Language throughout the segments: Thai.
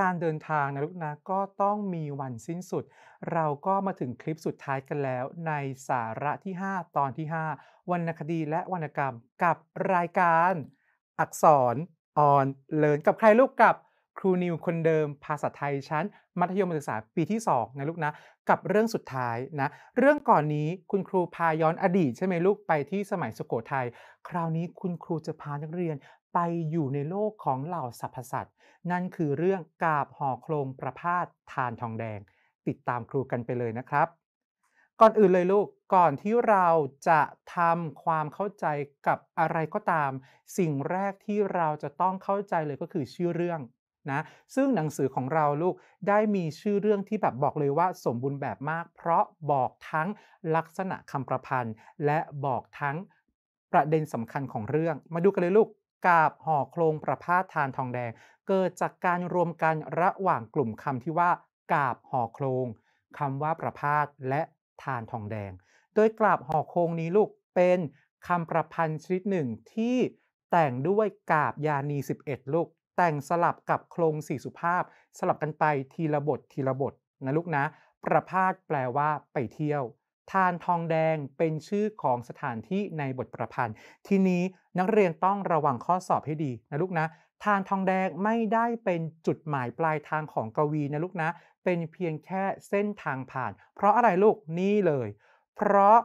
การเดินทางนะลูกนะก็ต้องมีวันสิ้นสุด เราก็มาถึงคลิปสุดท้ายกันแล้ว ในสาระที่ 5 ตอนที่ 5วรรณคดีและวรรณกรรมกับรายการอักษรออนเลินกับใครลูกกับครูนิวคนเดิม ภาษาไทยชั้น มัธยมศึกษาปีที่2นะลูกนะกับเรื่องสุดท้ายนะเรื่องก่อนนี้คุณครูพาย้อนอดีต ใช่ไหมลูกไปที่สมัยสุโขทยัยคราวนี้คุณครูจะพานักเรียนไปอยู่ในโลกของเหล่าสรรพสัตว์นั่นคือเรื่องกาบห่อโครงประพาสทานทองแดง ติดตามครูกันไปเลยนะครับ ก่อนอื่นเลยลูก ก่อนที่เราจะทำความเข้าใจกับอะไรก็ตาม สิ่งแรกที่เราจะต้องเข้าใจเลยก็คือชื่อเรื่องนะ ซึ่งหนังสือของเราลูกได้มีชื่อเรื่องที่แบบบอกเลยว่าสมบูรณ์แบบมาก เพราะบอกทั้งลักษณะคำประพันธ์และบอกทั้งประเด็นสำคัญของเรื่อง มาดูกันเลยลูกกาบห่อโครงประพาสทานทองแดง เกิดจากการรวมกันระหว่างกลุ่มคำที่ว่ากาบห่อโครงคำว่าประพาสและทานทองแดง โดยกาบห่อโครง นี้ลูกเป็นคำประพันธ์ชนิดหนึ่ง ที่แต่งด้วยกาบยานี 11 ลูก แต่งสลับกับโครงสี่สุภาพ สลับกันไปทีละบททีละบทนะลูกนะ ประพาสแปลว่าไปเที่ยวทานทองแดงเป็นชื่อของสถานที่ในบทประพันธ์ ทีนี้นักเรียนต้องระวังข้อสอบให้ดีนะลูกนะ ทานทองแดงไม่ได้เป็นจุดหมายปลายทางของกวีนะลูกนะ เป็นเพียงแค่เส้นทางผ่าน เพราะอะไรลูกนี่เลย เพราะ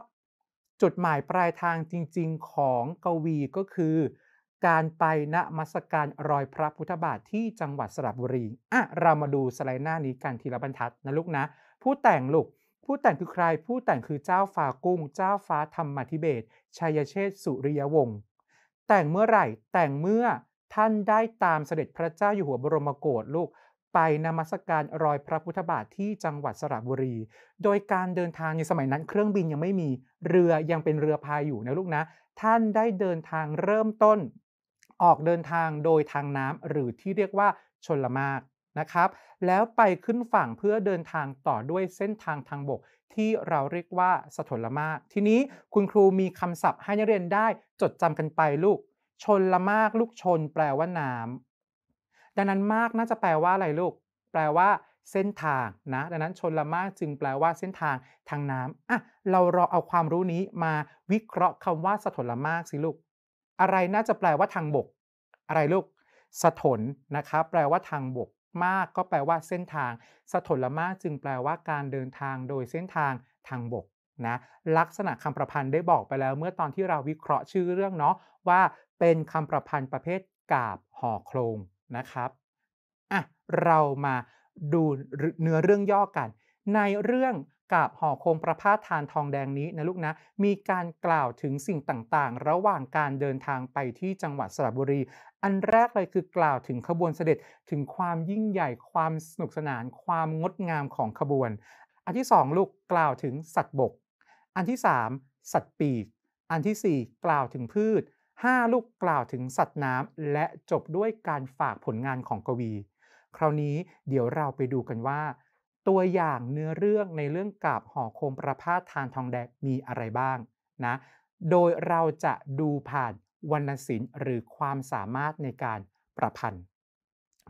จุดหมายปลายทางจริงๆของกวีก็คือการไปณมัสการรอยพระพุทธบาทที่จังหวัดสระบุรี อ่ะเรามาดูสไลด์หน้านี้กันทีละบรรทัดนะลูกนะผู้แต่งลูกผู้แต่งคือใคร ผู้แต่งคือเจ้าฟ้ากุ้ง เจ้าฟ้าธรรมธิเบศชัยเชษสุริยวงศ์ แต่งเมื่อไหร่ แต่งเมื่อท่านได้ตามเสด็จพระเจ้าอยู่หัวบรมโกศลูกไปนมัสการรอยพระพุทธบาทที่จังหวัดสระบุรี โดยการเดินทางในสมัยนั้นเครื่องบินยังไม่มี เรือยังเป็นเรือพายอยู่นะลูกนะ ท่านได้เดินทางเริ่มต้น ออกเดินทางโดยทางน้ำหรือที่เรียกว่าชนละมากนะครับแล้วไปขึ้นฝั่งเพื่อเดินทางต่อด้วยเส้นทางทางบก ที่เราเรียกว่าสถลมาก ทีนี้คุณครูมีคำศัพท์ให้นักเรียนได้ จดจำกันไปลูกชนละมากลูกชนแปลว่าน้ำดังนั้นมากน่าจะแปลว่า อะไรลูก แปลว่าเส้นทางนะดังนั้นชนละมากจึงแปลว่าเส้นทางทางน้ำอ่ะเรารอเอาความรู้นี้มาวิเคราะห์คำว่าสถลมากสิลูกอะไรน่าจะแปลว่าทางบก อะไรลูกสถนนะครับแปลว่าทางบกมากก็แปลว่าเส้นทาง สถลมากจึงแปลว่าการเดินทางโดยเส้นทางทางบกนะลักษณะคำประพันธ์ได้บอกไปแล้ว เมื่อตอนที่เราวิเคราะห์ชื่อเรื่องเนาะว่าเป็นคำประพันธ์ประเภทกาบห่อโครงนะครับอ่ะเรามาดูเนื้อเรื่องย่อกัน ในเรื่องกับห่อโคมประพาสทานทองแดงนี้นะลูกนะมีการกล่าวถึงสิ่งต่างๆ ระหว่างการเดินทางไปที่จังหวัดสระบุรี อันแรกเลยคือกล่าวถึงขบวนเสด็จถึงความยิ่งใหญ่ความสนุกสนาน ความงดงามของขบวน อันที่ 2ลูกกล่าวถึงสัตว์บก อันที่3สัตว์ปีก อันที่ 4 กล่าวถึงพืช 5 ลูกกล่าวถึงสัตว์น้ำและจบด้วยการฝากผลงานของกวี คราวนี้เดี๋ยวเราไปดูกันว่าตัวอย่างเนื้อเรื่องในเรื่องกาบห่อโคมประพาสทานทองแดงมีอะไรบ้างนะ โดยเราจะดูผ่านวรรณศิลป์ หรือความสามารถในการประพันธ์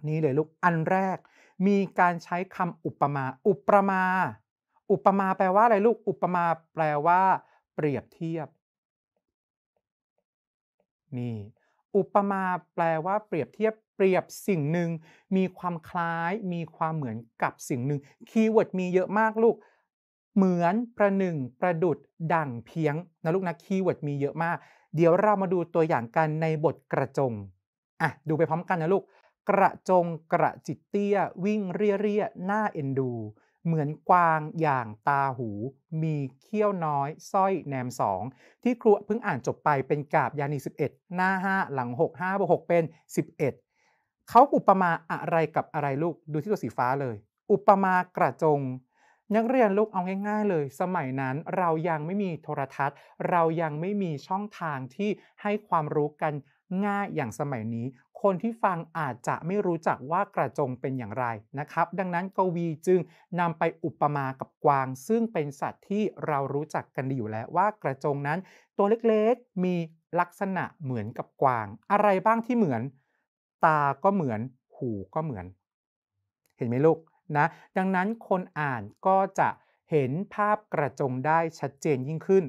นี่เลยลูกอันแรก มีการใช้คำอุปมาอุปมา อุปมาแปลว่าอะไรลูกอุปมาแปลว่าเปรียบเทียบนี่อุปมาแปลว่าเปรียบเทียบเปรียบสิ่งหนึ่งมีความคล้ายมีความเหมือนกับสิ่งหนึ่งคีย์เวิร์ดมีเยอะมากลูก เหมือนประหนึ่งประดุดดั่งเพียงนะลูกนะคีย์เวิร์ดมีเยอะมาก เดี๋ยวเรามาดูตัวอย่างกันในบทกระจงอ่ะดูไปพร้อมกันนะลูกกระจงกระจิตเตี้ย วิ่งเรียเรียหน้าเอ็นดู เหมือนกวางอย่างตาหู มีเขี้ยวน้อยสร้อยแหนมสองที่ครูเพิ่งอ่านจบไปเป็นกาบยานี11 หน้า 5 หลัง6 5บวก6เป็น 11เขาอุปมาอะไรกับอะไรลูกดูที่ตัวสีฟ้าเลย อุปมา กระจง นักเรียนลูกเอาง่าย ๆ เลย สมัยนั้นเรายังไม่มีโทรทัศน์ เรายังไม่มีช่องทางที่ให้ความรู้กันง่ายอย่างสมัยนี้ คนที่ฟังอาจจะไม่รู้จักว่ากระจงเป็นอย่างไรนะครับ ดังนั้นกวีจึงนำไปอุปมากับกวาง ซึ่งเป็นสัตว์ที่เรารู้จักกันดีอยู่แล้วว่ากระจงนั้น ตัวเล็กๆมีลักษณะเหมือนกับกวาง อะไรบ้างที่เหมือนตา ก็เหมือน หูก็เหมือน เห็นไหมลูก นะ ดังนั้นคนอ่านก็จะ เห็นภาพกระจงได้ชัดเจนยิ่งขึ้น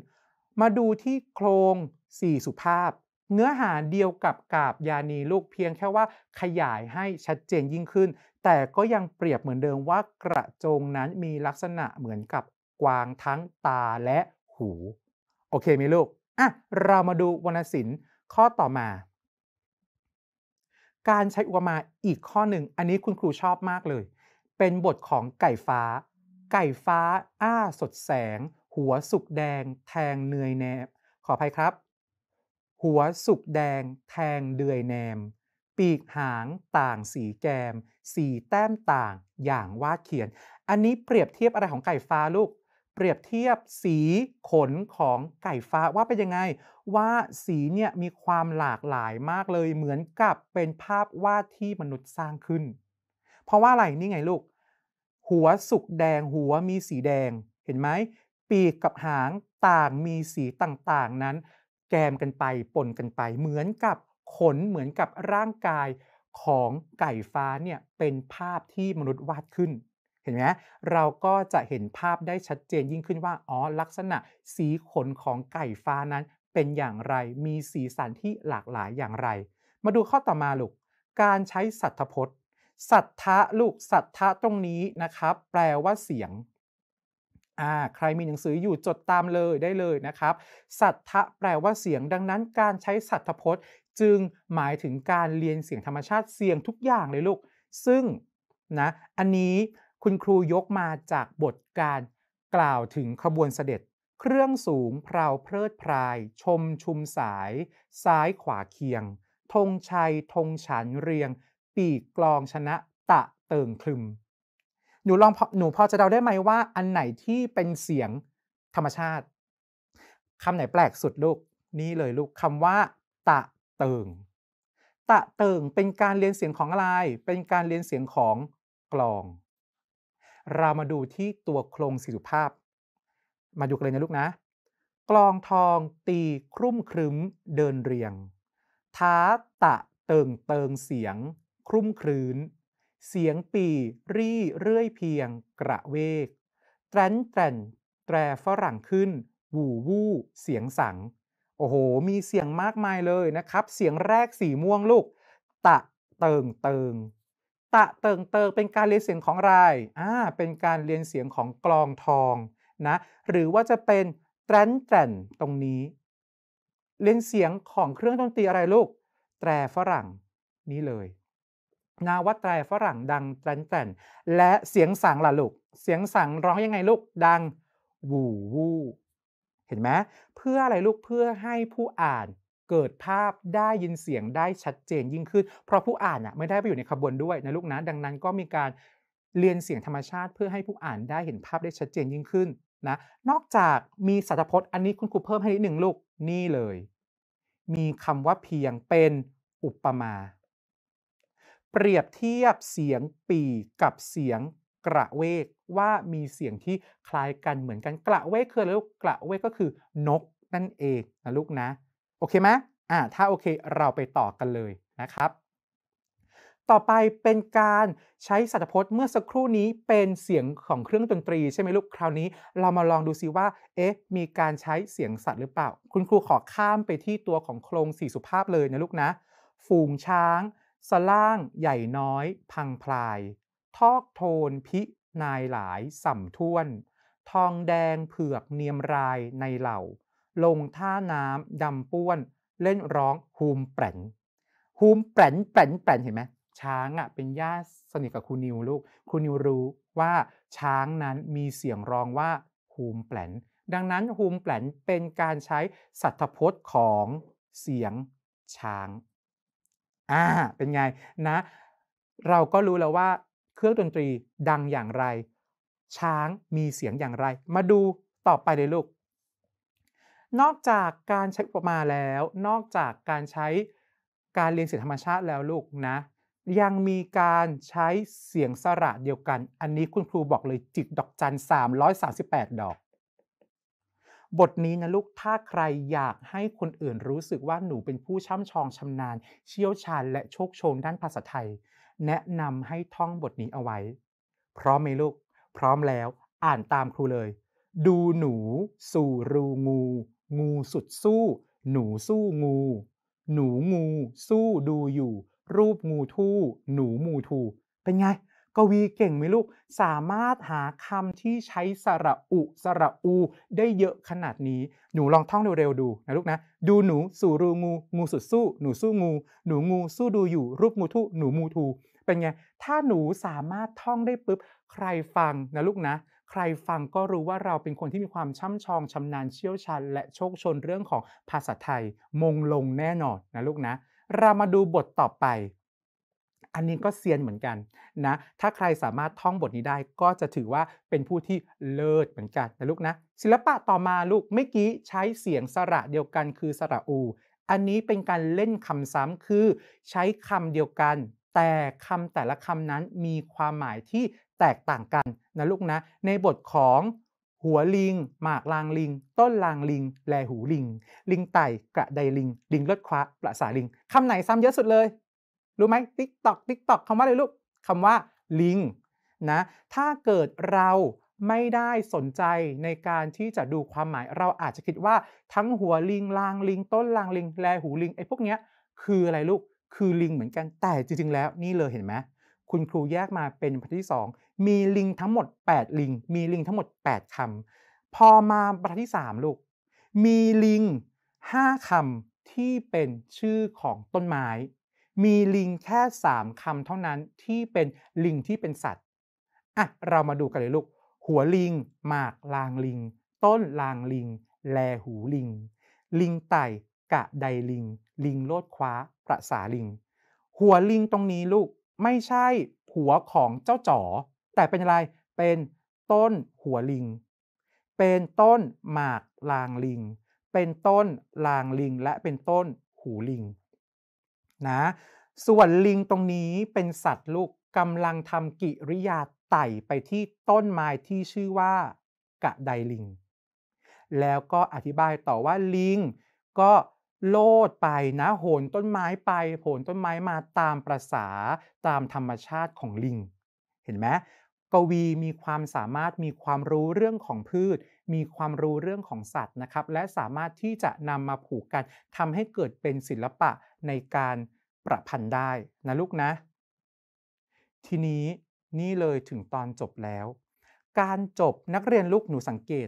มาดูที่โครงสี่สุภาพ เนื้อหาเดียวกับกาบยานีลูก เพียงแค่ว่าขยายให้ชัดเจนยิ่งขึ้น แต่ก็ยังเปรียบเหมือนเดิมว่ากระจงนั้นมีลักษณะเหมือนกับกวางทั้งตาและหู โอเคไหมลูก อ่ะ เรามาดูวรรณศิลป์ข้อต่อมาการใช้อุปมาอีกข้อหนึ่งอันนี้คุณครูชอบมากเลย เป็นบทของไก่ฟ้า ไก่ฟ้าอ้าสดแสงหัวสุกแดงแทงเนื่อยแนมขออภัยครับ หัวสุกแดง แทงเดือยแนม ปีกหางต่างสีแกมสีแต้มต่าง อย่างวาดเขียน อันนี้เปรียบเทียบอะไรของไก่ฟ้าลูกเปรียบเทียบสีขนของไก่ฟ้าว่าเป็นยังไงว่าสีเนี่ยมีความหลากหลายมากเลยเหมือนกับเป็นภาพวาดที่มนุษย์สร้างขึ้น เพราะว่าอะไรนี่ไงลูก หัวสุกแดงหัวมีสีแดงเห็นไหมปีกกับหางต่างมีสีต่างๆนั้นแกมกันไปปนกันไป เหมือนกับขนเหมือนกับร่างกายของไก่ฟ้าเนี่ยเป็นภาพที่มนุษย์วาดขึ้นเห็นไหมเราก็จะเห็นภาพได้ชัดเจนยิ่งขึ้นว่าอ๋อลักษณะสีขนของไก่ฟ้านั้นเป็นอย่างไรมีสีสันที่หลากหลายอย่างไร มาดูข้อต่อมาลูก การใช้สัทธพจน์ สัทธะลูกสัทธะตรงนี้นะครับ แปลว่าเสียงอ่าใครมีหนังสืออยู่จดตามเลยได้เลยนะครับ สัทธะแปลว่าเสียงดังนั้นการใช้สัทธพจน์ จึงหมายถึงการเรียนเสียงธรรมชาติเสียงทุกอย่างเลยลูก ซึ่งนะอันนี้คุณครูยกมาจากบทการกล่าวถึงขบวนเสด็จ เครื่องสูงเพราเพลิดพราย ชมชุมสาย ซ้ายขวาเคียงธงชัยธงฉันเรียง ปีกกลองชนะ ตะเติงคลึมหนูลองหนูพอจะเดาได้ไหมว่าอันไหนที่เป็นเสียงธรรมชาติคำไหนแปลกสุดลูกนี่เลยลูกคำว่าตะเติงตะเติงเป็นการเรียนเสียงของอะไรเป็นการเรียนเสียงของกลองเรามาดูที่ตัวโครงสีสุภาพ มาดูกันเลยนะลูกนะ กลองทองตี ครุ่มครึ้มเดินเรียง ท้าตะเติงเติงเสียง ครุ่มครื้น เสียงปี รี่เรื่อย เพียงกระเวก แตรนแตรนแตร ฝรั่งขึ้น วูวู้ เสียงสัง โอ้โห มีเสียงมากมายเลยนะครับ เสียงแรกสีม่วงลูก ตะเติงเติงตะ เติงเติงเป็นการเรียนเสียงของอะไรอ่า เป็นการเรียนเสียงของกลองทอง นะ หรือว่าจะเป็นแตรนแตรนตรงนี้เรียนเสียงของเครื่องดนตรีอะไรลูก แตรฝรั่งนี้เลย นาวัดแตรฝรั่งดังแตรนแตรนและเสียงสังล่ะลูกเสียงสังร้องยังไงลูก ดังวูวูเห็นไหม เพื่ออะไรลูกเพื่อให้ผู้อ่านเกิดภาพได้ยินเสียงได้ชัดเจนยิ่งขึ้น เพราะผู้อ่านน่ะไม่ได้ไปอยู่ในขบวนด้วยนะลูกนะดังนั้นก็มีการเรียนเสียงธรรมชาติ เพื่อให้ผู้อ่านได้เห็นภาพได้ชัดเจนยิ่งขึ้นนะนอกจากมีสัตพจน์อันนี้คุณครูเพิ่มให้นิดหนึ่งลูก นี่เลย มีคำว่าเพียงเป็นอุปมา เปรียบเทียบเสียงปีกับเสียงกระเวก ว่ามีเสียงที่คล้ายกันเหมือนกันกระเวกคืออะไรลูกกระเวกก็คือนกนั่นเองนะลูกนะโอเคไหมอ่า ถ้าโอเค เราไปต่อกันเลยนะครับ ต่อไปเป็นการใช้สัตพจน์เมื่อสักครู่นี้เป็นเสียงของเครื่องดนตรีใช่ไหมลูก คราวนี้เรามาลองดูซิว่า เอ๊ะ มีการใช้เสียงสัตว์หรือเปล่า คุณครูขอข้ามไปที่ตัวของโครงสี่สุภาพเลยนะลูกนะ ฝูงช้าง สล่าง ใหญ่น้อย พังพลาย ทอกโทน พินายหลาย สำมท่วน ทองแดงเผือกเนียมรายในเหล่าลงท่าน้ำดำป้วนเล่นร้องฮูมแปรนฮูมแปรนแปรนแปรนเห็นไหม ช้างอ่ะเป็นญาติสนิทกับครูนิวลูกครูนิวรู้ว่าช้างนั้นมีเสียงร้องว่าฮูมแปรนดังนั้นฮูมแปรนเป็นการใช้สัตพจน์ของเสียงช้างอ่าเป็นไงนะเราก็รู้แล้วว่า เครื่องดนตรีดังอย่างไร ช้างมีเสียงอย่างไร มาดูต่อไปเลยลูกนอกจากการใช้อุปมาแล้ว นอกจากการใช้การเรียนเสียงธรรมชาติแล้วลูกนะ ยังมีการใช้เสียงสระเดียวกัน อันนี้คุณครูบอกเลยจิตดอกจันสสสาามร้อยิแปดดอก บทนี้นะลูก ถ้าใครอยากให้คนอื่นรู้สึกว่าหนูเป็นผู้ช่ำชองชำนาญ เชี่ยวชาญและโชคโชนด้านภาษาไทย แนะนำให้ท่องบทนี้เอาไว้ พร้อมไหมลูก พร้อมแล้วอ่านตามครูเลย ดูหนูสู่รูงูงูสุดสู้ หนูสู้งู หนูงูสู้ดูอยู่ รูปงูทู่ หนูงูทูเป็นไงกวีเก่งไหมลูกสามารถหาคำที่ใช้สระอุสระอูได้เยอะขนาดนี้ หนูลองท่องเร็วๆดู นะลูกนะ ดูหนู สู่รูงูงูสุดสู้ หนูสู้งู หนูงูสู้ดูอยู่ รูปงูทู่หนูงูทูเป็นไง ถ้าหนูสามารถท่องได้ปุ๊บใครฟังนะลูกนะใครฟังก็รู้ว่าเราเป็นคนที่มีความช่ำชอง ชำนาญเชี่ยวชาญ และโชคชนเรื่องของภาษาไทย มงลงแน่นอนนะลูกนะ เรามาดูบทต่อไป อันนี้ก็เซียนเหมือนกันนะถ้าใครสามารถท่องบทนี้ได้ ก็จะถือว่าเป็นผู้ที่เลิศเหมือนกันนะลูกนะศิลปะต่อมาลูกเมื่อกี้ใช้เสียงสระเดียวกันคือสระอู อันนี้เป็นการเล่นคำซ้ำคือ ใช้คำเดียวกัน แต่คำแต่ละคำนั้นมีความหมายที่แตกต่างกันนะลูกนะ ในบทของหัวลิงหมากลางลิง ต้นลางลิง แลหูลิง ลิงไต่กระไดลิงลิงลดคว้าประสาลิงคำไหนซ้ำเยอะสุดเลยรู้ไหมติ๊กตอกติ๊กตอกคำว่าอะไรลูกคำว่าลิงนะถ้าเกิดเราไม่ได้สนใจในการที่จะดูความหมาย เราอาจจะคิดว่าทั้งหัวลิงลางลิง ต้นลางลิง แลหูลิงไอ้พวกเนี้ยคืออะไรลูก คือลิงเหมือนกันแต่จริงๆแล้วนี่เลยเห็นไหมคุณครูแยกมาเป็นบรรทัดที่2มีลิงทั้งหมด 8 ลิง มีลิงทั้งหมด 8 คำ พอมาบรรทัดที่3ลูก มีลิง5คำที่เป็นชื่อของต้นไม้ มีลิงแค่ 3คำเท่านั้นที่เป็นลิงที่เป็นสัตว์ อ่ะ เรามาดูกันเลยลูก หัวลิง หมากลางลิง ต้นลางลิง แลหูลิง ลิงไต่กะไดลิง ลิงโลดคว้าประสาลิง หัวลิงตรงนี้ลูกไม่ใช่หัวของเจ้าจ๋อแต่เป็นอะไรเป็นต้นหัวลิง เป็นต้นหมากลางลิง เป็นต้นลางลิง และเป็นต้นหูลิงนะส่วนลิงตรงนี้เป็นสัตว์ลูกกำลังทำกิริยาไต่ไปที่ต้นไม้ที่ชื่อว่ากระไดลิง แล้วก็อธิบายต่อว่าลิงก็โลดไปนะโหนต้นไม้ไปโหนต้นไม้มาตามประษาตามธรรมชาติของลิงเห็นไหมกวีมีความสามารถมีความรู้เรื่องของพืช มีความรู้เรื่องของสัตว์นะครับและสามารถที่จะนำมาผูกกันทำให้เกิดเป็นศิลปะในการประพันธ์ได้นะลูกนะ ทีนี้นี่เลยถึงตอนจบแล้ว การจบนักเรียนลูกหนูสังเกต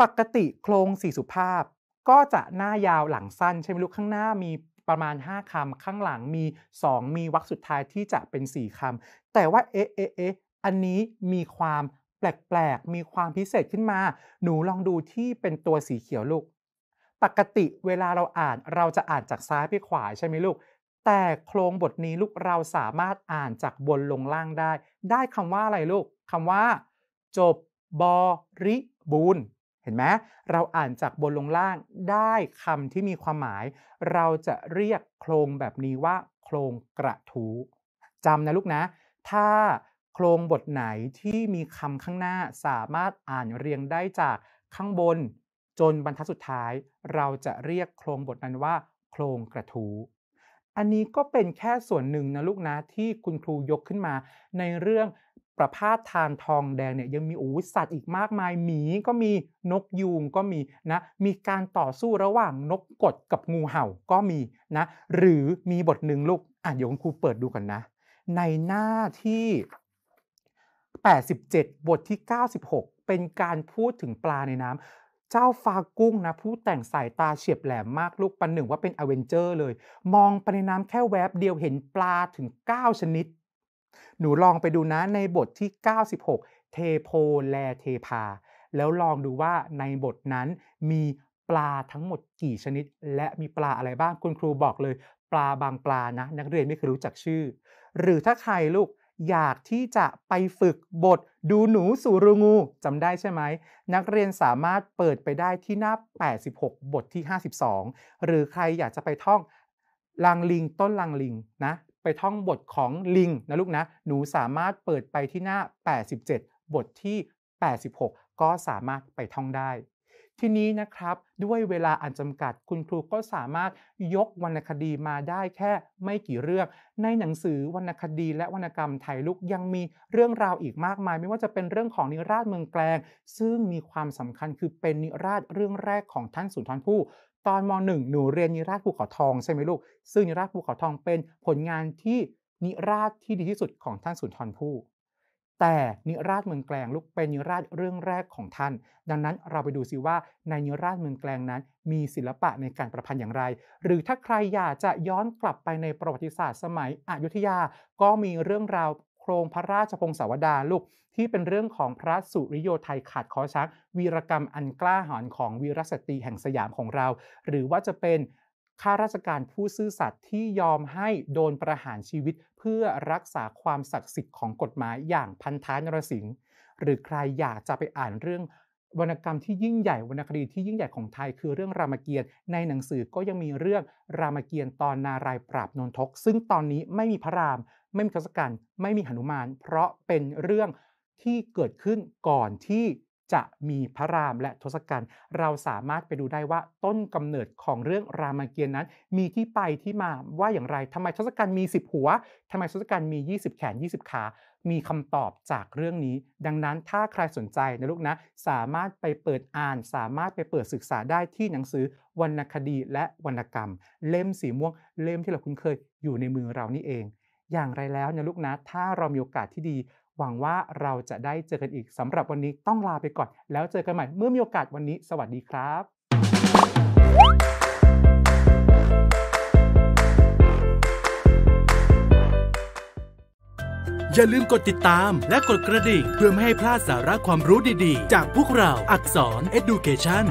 ปกติโครงสี่สุภาพก็จะหน้ายาวหลังสั้นใช่ไหมลูกข้างหน้ามีประมาณ 5 คำข้างหลังมี 2 มีวรรคสุดท้ายที่จะเป็น 4คำ แต่ว่าเอ๊ะเอ๊ะเออันนี้มีความแปลกๆมีความพิเศษขึ้นมา หนูลองดูที่เป็นตัวสีเขียวลูก ปกติเวลาเราอ่านเราจะอ่านจากซ้ายไปขวาใช่ไหมลูก แต่โครงบทนี้ลูกเราสามารถอ่านจากบนลงล่างได้ ได้คำว่าอะไรลูกคำว่าจบบริบูรณ์เห็นไหมเราอ่านจากบนลงล่างได้คำที่มีความหมาย เราจะเรียกโครงแบบนี้ว่า โครงกระทู้จำนะลูกนะ ถ้าโครงบทไหนที่มีคำข้างหน้าสามารถอ่านเรียงได้จากข้างบน จนบรรทัดสุดท้าย เราจะเรียกโครงบทนั้นว่า โครงกระทู้อันนี้ก็เป็นแค่ส่วนหนึ่งนะลูกนะที่คุณครูยกขึ้นมาในเรื่องประพาสทานทองแดงเนี่ยยังมีออ้สัตว์อีกมากมายหมีก็มีนกยูงก็มีนะมีการต่อสู้ระหว่างนกกดกับงูเห่าก็มีนะหรือมีบทหนึ่งลูกอ่ะเดี๋ยวคุณครูเปิดดูกันนะ ในหน้าที่ 87 บทที่ 96 เป็นการพูดถึงปลาในน้ำเจ้าฟากุ้งนะผู้แต่งสายตาเฉียบแหลมมากลูก ปันหนึ่งว่าเป็นอเวนเจอร์เลย มองไปในน้ำแค่แวบเดียวเห็นปลาถึง 9 ชนิดหนูลองไปดูนะในบทที่ 96 เทโพแลเทพา แล้วลองดูว่าในบทนั้นมีปลาทั้งหมดกี่ชนิด และมีปลาอะไรบ้างคุณครูบอกเลยปลาบางปลานะนักเรียนไม่เคยรู้จักชื่อ หรือถ้าใครลูกอยากที่จะไปฝึกบทดูหนูสู่รูงูจำได้ใช่ไหมนักเรียนสามารถเปิดไปได้ที่หน้า 86 บทที่ 52 หรือใครอยากจะไปท่องลังลิงต้นลังลิงนะไปท่องบทของลิง นะลูกนะ หนูสามารถเปิดไปที่หน้า 87 บทที่ 86 ก็สามารถไปท่องได้ ทีนี้นะครับ ด้วยเวลาอันจำกัด คุณครูก็สามารถยกวรรณคดีมาได้แค่ไม่กี่เรื่อง ในหนังสือวรรณคดีและวรรณกรรมไทยลูกยังมีเรื่องราวอีกมากมาย ไม่ว่าจะเป็นเรื่องของนิราชเมืองแกลง ซึ่งมีความสำคัญคือเป็นนิราชเรื่องแรกของท่านสุนทรภู่ตอนมงหนูเรียนนิราศภูเขาทองใช่ไหมลูก ซึ่งนิราศภูเขาทองเป็นผลงานที่นิราศที่ดีที่สุดของท่านสุนทรภู่แต่นิราศเมืองแกลงลูกเป็นนิราศเรื่องแรกของท่าน ดังนั้นเราไปดูซิว่าในนิราศเมืองแกลงนั้น มีศิลปะในการประพันธ์อย่างไร หรือถ้าใครอยากจะย้อนกลับไปในประวัติศาสตร์สมัยอยุธยาก็มีเรื่องราวโครงพระราชพงศาวดารลูกที่เป็นเรื่องของพระสุริโยไทยขาดคอช้างวีรกรรมอันกล้าหาญของวีรสตรีแห่งสยามของเรา หรือว่าจะเป็นข้าราชการผู้ซื่อสัตย์ที่ยอมให้โดนประหารชีวิต เพื่อรักษาความศักดิ์สิทธิ์ของกฎหมายอย่างพันท้านรสิงห์หรือใครอยากจะไปอ่านเรื่อง วรรณกรรมที่ยิ่งใหญ่วรรณคดีที่ยิ่งใหญ่ของไทยคือเรื่องรามเกียรติ์ในหนังสือก็ยังมีเรื่องรามเกียรติ์ตอนนารายปราบนนทก ซึ่งตอนนี้ไม่มีพระรามไม่มีทศกัณฐ์ไม่มีหนุมาน เพราะเป็นเรื่องที่เกิดขึ้นก่อนที่จะมีพระรามและทศกัณฐ์เราสามารถไปดูได้ว่าต้นกำเนิดของเรื่องรามเกียรตินั้น มีที่ไปที่มาว่าอย่างไรทำไมทศกัณฐ์มี 10 หัวทำไมทศกัณฐ์มี 20 แขน 20 ขา มีคำตอบจากเรื่องนี้ ดังนั้นถ้าใครสนใจนะลูกนะสามารถไปเปิดอ่านสามารถไปเปิดศึกษาได้ที่หนังสือวรรณคดีและวรรณกรรม เล่มสีม่วง เล่มที่เราคุ้นเคยอยู่ในมือเรานี่เองอย่างไรแล้วนะลูกนะถ้าเรามีโอกาสที่ดี หวังว่าเราจะได้เจอกันอีกสำหรับวันนี้ต้องลาไปก่อน แล้วเจอกันใหม่เมื่อมีโอกาสวันนี้ สวัสดีครับ อย่าลืมกดติดตามและกดกระดิ่งเพื่อไม่ให้พลาดสาระความรู้ดีๆ จากพวกเราอักษร Education